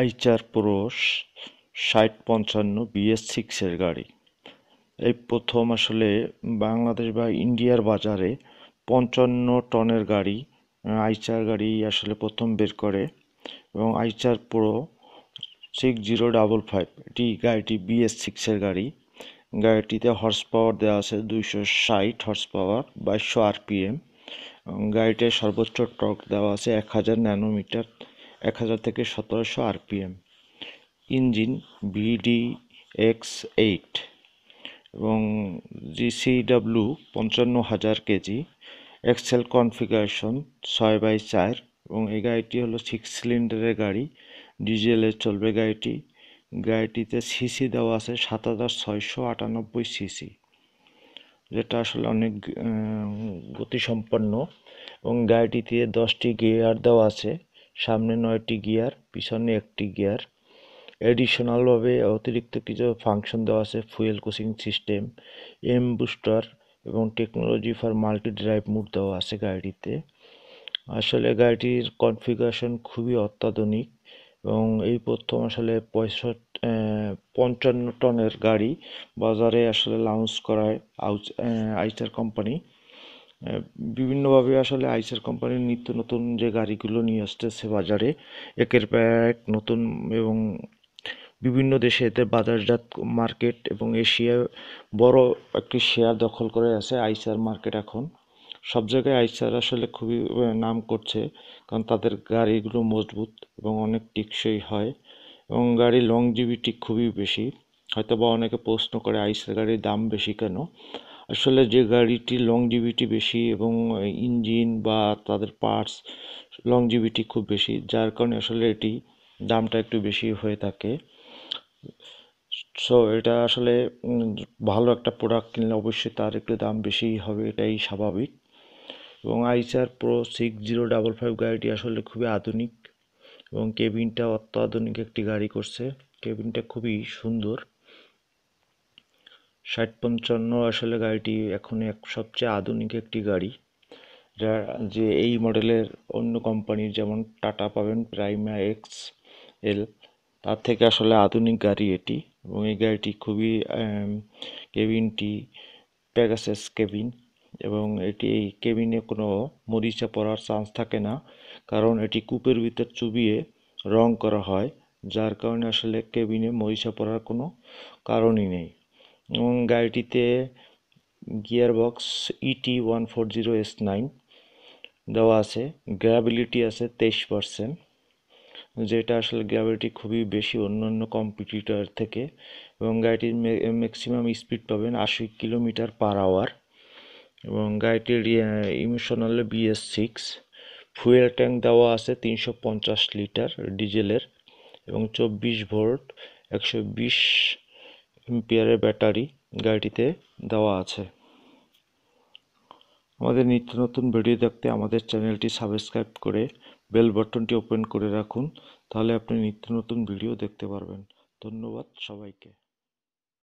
Eicher pro ষাট পঞ্চান্ন BS সিক্সের গাড়ি এই প্রথম আসলে বাংলাদেশ বা ইন্ডিয়ার বাজারে পঞ্চান্ন টনের গাড়ি আইচার গাড়ি আসলে প্রথম বের করে এবং Eicher pro six zero double five এটি গাড়িটি বিএস সিক্সের গাড়ি গাড়িটিতে হর্স পাওয়ার দেওয়া আছে দুইশো ষাট হর্স পাওয়ার বাইশশো আরপিএম গাড়িটির সর্বোচ্চ টর্ক দেওয়া আছে এক হাজার ন্যানোমিটার এক হাজার থেকে সতেরোশো RPM engine VD X eight এবং জিসিডাব্লু পঞ্চান্ন হাজার কেজি এক্সেল কনফিগারেশন ছয় বাই চার এবং এই গাড়িটি হলো সিক্স সিলিন্ডারের গাড়ি ডিজেলে চলবে গাড়িটি গাড়িটিতে সিসি দেওয়া আছে সাত হাজার ছয়শো আটানব্বই সিসি যেটা আসলে অনেক গতিসম্পন্ন এবং গাড়িটিতে দশটি গিয়ার দেওয়া আছে সামনে নয়টি গিয়ার পিছনে একটি গিয়ার অ্যাডিশনালভাবে অতিরিক্ত কিছু ফাংশন দেওয়া আছে fuel coaching system M booster এবং technology for multi drive mode দেওয়া আছে গাড়িটিতে আসলে গাড়িটির কনফিগারেশন খুবই অত্যাধুনিক এবং এই প্রথম আসলে পঁয়ষট্টি পঞ্চান্ন টনের গাড়ি বাজারে আসলে লঞ্চ করায় আউচ আইচার কোম্পানি বিভিন্নভাবে আসলে আইসার কোম্পানির নিত্য নতুন যে গাড়িগুলো নিয়ে আসতেছে বাজারে একের পর এক নতুন এবং বিভিন্ন দেশে এতে বাজারজাত মার্কেট এবং এশিয়ায় বড় একটি শেয়ার দখল করে আছে আইসার মার্কেট এখন সব জায়গায় আইসার আসলে খুবই নাম করছে কারণ তাদের গাড়িগুলো মজবুত এবং অনেক টিকসই হয় এবং গাড়ির জিবিটি খুবই বেশি হয়তো বা অনেকে প্রশ্ন করে আইসার গাড়ির দাম বেশি কেন আসলে যে লং লংজিভিটি বেশি এবং ইঞ্জিন বা তাদের পার্টস লংজিভিটি খুব বেশি যার কারণে আসলে এটি দামটা একটু বেশি হয়ে থাকে সো এটা আসলে ভালো একটা প্রোডাক্ট কিনলে অবশ্যই তার একটু দাম বেশি হবে এটাই স্বাভাবিক এবং Eicher pro six zero double five গাড়িটি আসলে খুবই আধুনিক এবং কেবিনটা অত্যাধুনিক একটি গাড়ি করছে কেবিনটা খুবই সুন্দর ষাট পঞ্চান্ন আসলে গাড়িটি এখন এক সবচেয়ে আধুনিক একটি গাড়ি যা যে এই মডেলের অন্য কোম্পানির যেমন টাটা পাবেন প্রাইমা এক্স এল তার থেকে আসলে আধুনিক গাড়ি এটি এবং এই গাড়িটি খুবই কেবিনটি প্যাগাসেস কেবিন এবং এটি এই কেবিনে কোনো মরিচা পড়ার চান্স থাকে না কারণ এটি কূপের ভিতর চুবিয়ে রং করা হয় যার কারণে আসলে কেবিনে মরিচা পড়ার কোনো কারণই নেই এবং গাড়িটিতে gear box ET one four zero S nine দেওয়া আছে গ্র্যাবিলিটি আছে তেইশ পারসেন্ট যেটা আসলে গ্র্যাভিটি খুবই বেশি অন্য অন্য কম্পিটিটর থেকে এবং গাড়িটির ম্যাক্সিমাম স্পিড পাবেন আশি কিলোমিটার পার আওয়ার এবং গাড়িটির ইমিশন হলো বিএস সিক্স ফুয়েল ট্যাঙ্ক দেওয়া আছে তিনশো পঞ্চাশ লিটার ডিজেলের এবং চব্বিশ ভোল্ট একশো বিশ এমপিয়ারের ব্যাটারি গাড়িটিতে দেওয়া আছে আমাদের নিত্য নতুন ভিডিও দেখতে আমাদের চ্যানেলটি সাবস্ক্রাইব করে বেল বাটনটি ওপেন করে রাখুন তাহলে আপনি নিত্য নতুন ভিডিও দেখতে পারবেন ধন্যবাদ সবাইকে